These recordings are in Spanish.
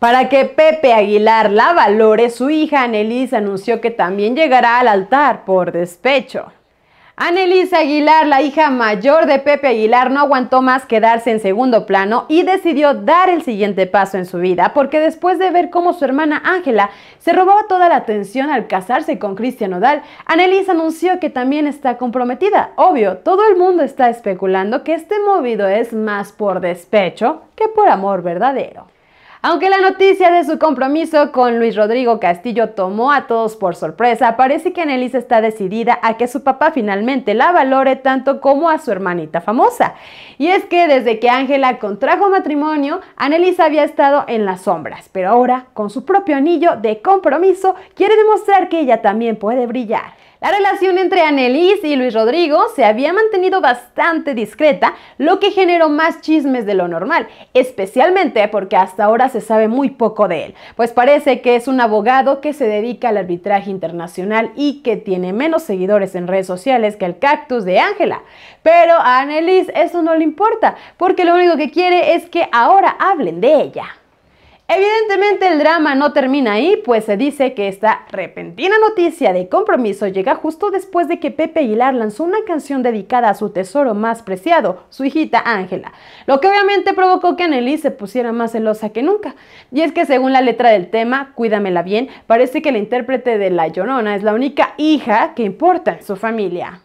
Para que Pepe Aguilar la valore, su hija Annelise anunció que también llegará al altar por despecho. Annelise Aguilar, la hija mayor de Pepe Aguilar, no aguantó más quedarse en segundo plano y decidió dar el siguiente paso en su vida, porque después de ver cómo su hermana Ángela se robaba toda la atención al casarse con Cristian Odal, Annelise anunció que también está comprometida. Obvio, todo el mundo está especulando que este movido es más por despecho que por amor verdadero. Aunque la noticia de su compromiso con Luis Rodrigo Castillo tomó a todos por sorpresa, parece que Anelisa está decidida a que su papá finalmente la valore tanto como a su hermanita famosa. Y es que desde que Ángela contrajo matrimonio, Anelisa había estado en las sombras, pero ahora, con su propio anillo de compromiso, quiere demostrar que ella también puede brillar. La relación entre Annelies y Luis Rodrigo se había mantenido bastante discreta, lo que generó más chismes de lo normal, especialmente porque hasta ahora se sabe muy poco de él, pues parece que es un abogado que se dedica al arbitraje internacional y que tiene menos seguidores en redes sociales que el cactus de Ángela. Pero a Annelies eso no le importa, porque lo único que quiere es que ahora hablen de ella. Evidentemente el drama no termina ahí, pues se dice que esta repentina noticia de compromiso llega justo después de que Pepe Aguilar lanzó una canción dedicada a su tesoro más preciado, su hijita Ángela, lo que obviamente provocó que Anneli se pusiera más celosa que nunca. Y es que según la letra del tema, Cuídamela bien, parece que la intérprete de La Llorona es la única hija que importa en su familia.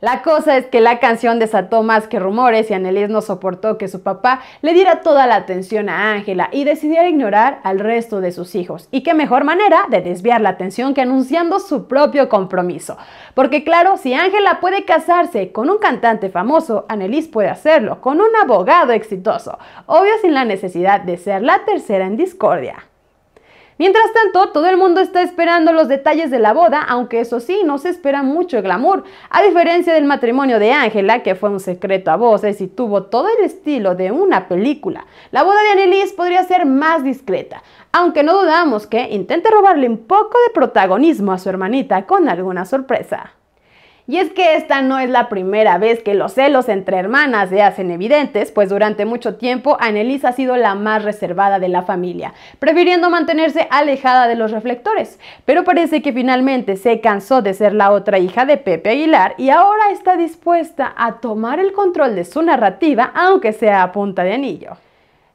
La cosa es que la canción desató más que rumores y Annelies no soportó que su papá le diera toda la atención a Ángela y decidiera ignorar al resto de sus hijos. Y qué mejor manera de desviar la atención que anunciando su propio compromiso. Porque claro, si Ángela puede casarse con un cantante famoso, Annelies puede hacerlo con un abogado exitoso, obvio sin la necesidad de ser la tercera en discordia. Mientras tanto, todo el mundo está esperando los detalles de la boda, aunque eso sí, no se espera mucho glamour, a diferencia del matrimonio de Ángela, que fue un secreto a voces y tuvo todo el estilo de una película. La boda de Annelies podría ser más discreta, aunque no dudamos que intente robarle un poco de protagonismo a su hermanita con alguna sorpresa. Y es que esta no es la primera vez que los celos entre hermanas se hacen evidentes, pues durante mucho tiempo Annelise ha sido la más reservada de la familia, prefiriendo mantenerse alejada de los reflectores. Pero parece que finalmente se cansó de ser la otra hija de Pepe Aguilar y ahora está dispuesta a tomar el control de su narrativa, aunque sea a punta de anillo.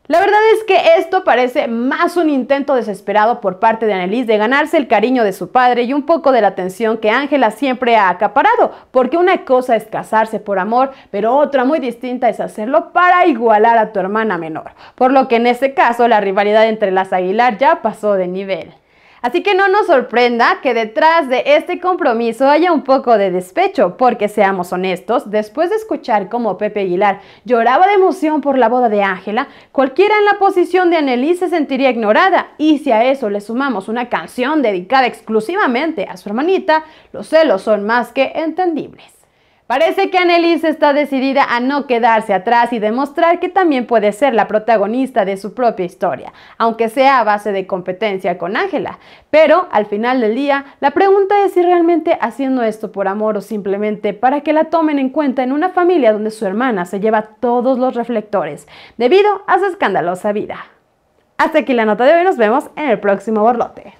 La verdad es que esto parece más un intento desesperado por parte de Annelies de ganarse el cariño de su padre y un poco de la atención que Ángela siempre ha acaparado, porque una cosa es casarse por amor, pero otra muy distinta es hacerlo para igualar a tu hermana menor, por lo que en este caso la rivalidad entre las Aguilar ya pasó de nivel. Así que no nos sorprenda que detrás de este compromiso haya un poco de despecho, porque seamos honestos, después de escuchar cómo Pepe Aguilar lloraba de emoción por la boda de Ángela, cualquiera en la posición de Annelies se sentiría ignorada y si a eso le sumamos una canción dedicada exclusivamente a su hermanita, los celos son más que entendibles. Parece que Anneliese está decidida a no quedarse atrás y demostrar que también puede ser la protagonista de su propia historia, aunque sea a base de competencia con Ángela. Pero al final del día, la pregunta es si realmente haciendo esto por amor o simplemente para que la tomen en cuenta en una familia donde su hermana se lleva todos los reflectores, debido a su escandalosa vida. Hasta aquí la nota de hoy, nos vemos en el próximo borlote.